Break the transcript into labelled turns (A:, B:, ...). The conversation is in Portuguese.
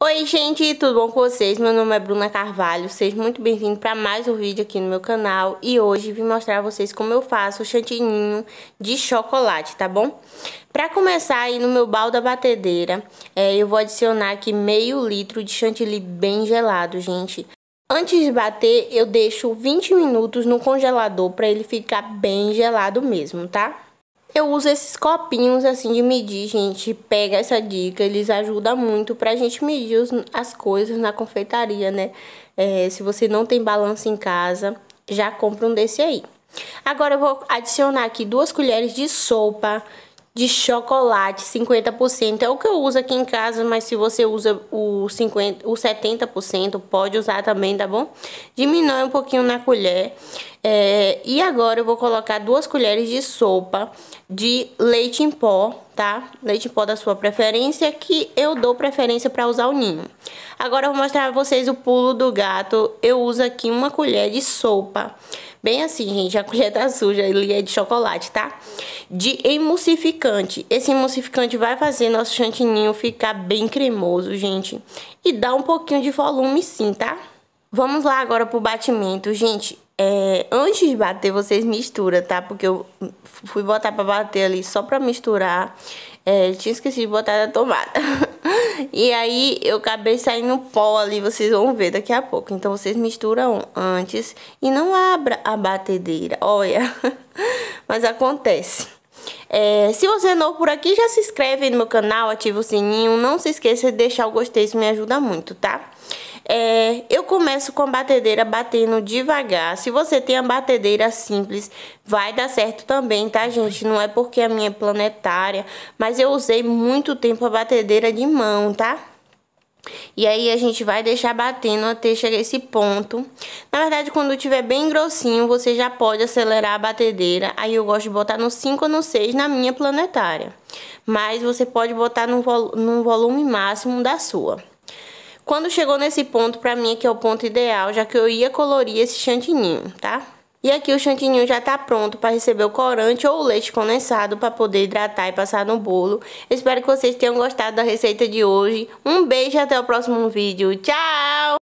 A: Oi gente, tudo bom com vocês? Meu nome é Bruna Carvalho, sejam muito bem-vindos para mais um vídeo aqui no meu canal e hoje vim mostrar a vocês como eu faço o chantininho de chocolate, tá bom? Para começar aí no meu balde da batedeira, é, eu vou adicionar aqui meio litro de chantilly bem gelado, gente. Antes de bater, eu deixo 20 minutos no congelador para ele ficar bem gelado mesmo, tá? Eu uso esses copinhos assim de medir, gente. Pega essa dica, eles ajudam muito pra gente medir os, as coisas na confeitaria, né? É, se você não tem balança em casa, já compra um desse aí. Agora eu vou adicionar aqui duas colheres de sopa de chocolate 50%. É o que eu uso aqui em casa, mas se você usa o, 50, o 70%, pode usar também, tá bom? Diminui um pouquinho na colher. É, e agora eu vou colocar duas colheres de sopa de leite em pó, tá? Leite em pó da sua preferência, que eu dou preferência para usar o ninho. Agora eu vou mostrar pra vocês o pulo do gato. Eu uso aqui uma colher de sopa. Bem assim, gente, a colher tá suja, ele é de chocolate, tá? De emulsificante. Esse emulsificante vai fazer nosso chantininho ficar bem cremoso, gente. E dá um pouquinho de volume sim, tá? Vamos lá agora pro batimento, gente. É, antes de bater, vocês misturam, tá? Porque eu fui botar pra bater ali só pra misturar. É, tinha esquecido de botar na tomada. E aí eu acabei saindo pó ali, vocês vão ver daqui a pouco. Então vocês misturam antes e não abra a batedeira, olha. Mas acontece. É, se você é novo por aqui, já se inscreve no meu canal, ativa o sininho. Não se esqueça de deixar o gostei, isso me ajuda muito, tá? É, eu começo com a batedeira batendo devagar. Se você tem a batedeira simples, vai dar certo também, tá, gente? Não é porque a minha é planetária, mas eu usei muito tempo a batedeira de mão, tá? E aí a gente vai deixar batendo até chegar esse ponto. Na verdade, quando tiver bem grossinho, você já pode acelerar a batedeira. Aí eu gosto de botar no 5 ou no 6 na minha planetária. Mas você pode botar no, vol no volume máximo da sua. Quando chegou nesse ponto, pra mim, que é o ponto ideal, já que eu ia colorir esse chantininho, tá? E aqui o chantininho já está pronto para receber o corante ou o leite condensado para poder hidratar e passar no bolo. Espero que vocês tenham gostado da receita de hoje. Um beijo e até o próximo vídeo. Tchau!